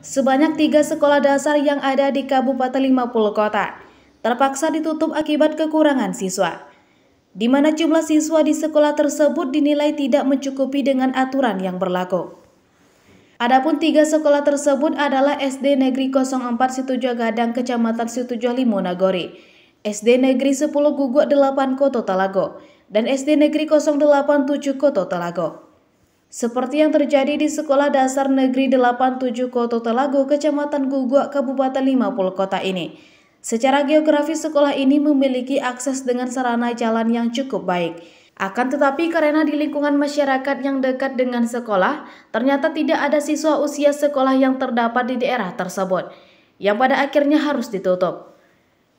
Sebanyak tiga sekolah dasar yang ada di Kabupaten 50 kota terpaksa ditutup akibat kekurangan siswa. Di mana jumlah siswa di sekolah tersebut dinilai tidak mencukupi dengan aturan yang berlaku. Adapun tiga sekolah tersebut adalah SD Negeri 04 Situjo Gadang Kecamatan Situjo Limonagori, SD Negeri 10 Guguk 8 Koto Talago, dan SD Negeri 087 Koto Talago. Seperti yang terjadi di Sekolah Dasar Negeri 87 Koto Telago, Kecamatan Gugua, Kabupaten 50 kota ini. Secara geografis sekolah ini memiliki akses dengan sarana jalan yang cukup baik. Akan tetapi karena di lingkungan masyarakat yang dekat dengan sekolah, ternyata tidak ada siswa usia sekolah yang terdapat di daerah tersebut, yang pada akhirnya harus ditutup.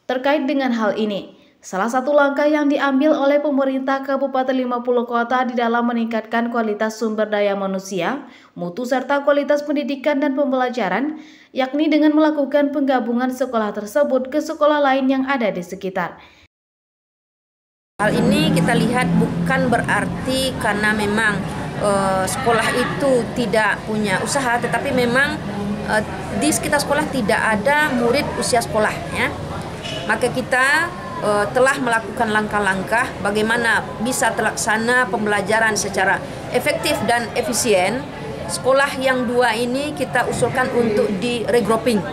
Terkait dengan hal ini, Salah satu langkah yang diambil oleh pemerintah Kabupaten 50 Kota di dalam meningkatkan kualitas sumber daya manusia, mutu serta kualitas pendidikan dan pembelajaran, yakni dengan melakukan penggabungan sekolah tersebut ke sekolah lain yang ada di sekitar. Hal ini kita lihat bukan berarti karena memang e, sekolah itu tidak punya usaha, tetapi memang e, di sekitar sekolah tidak ada murid usia sekolah. Ya. Maka kita uh, telah melakukan langkah-langkah bagaimana bisa terlaksana pembelajaran secara efektif dan efisien. Sekolah yang dua ini kita usulkan untuk di regrouping.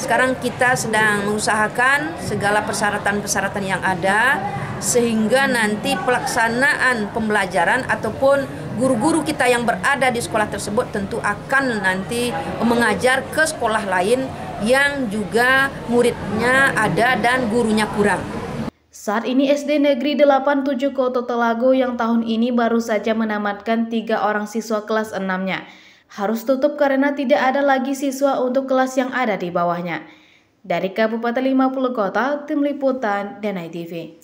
Sekarang kita sedang mengusahakan segala persyaratan-persyaratan yang ada sehingga nanti pelaksanaan pembelajaran ataupun guru-guru kita yang berada di sekolah tersebut tentu akan nanti mengajar ke sekolah lain yang juga muridnya ada dan gurunya kurang. Saat ini SD Negeri 87 Koto Telago yang tahun ini baru saja menamatkan tiga orang siswa kelas 6-nya. Harus tutup karena tidak ada lagi siswa untuk kelas yang ada di bawahnya. Dari Kabupaten 50 Kota, Tim Liputan, dan TV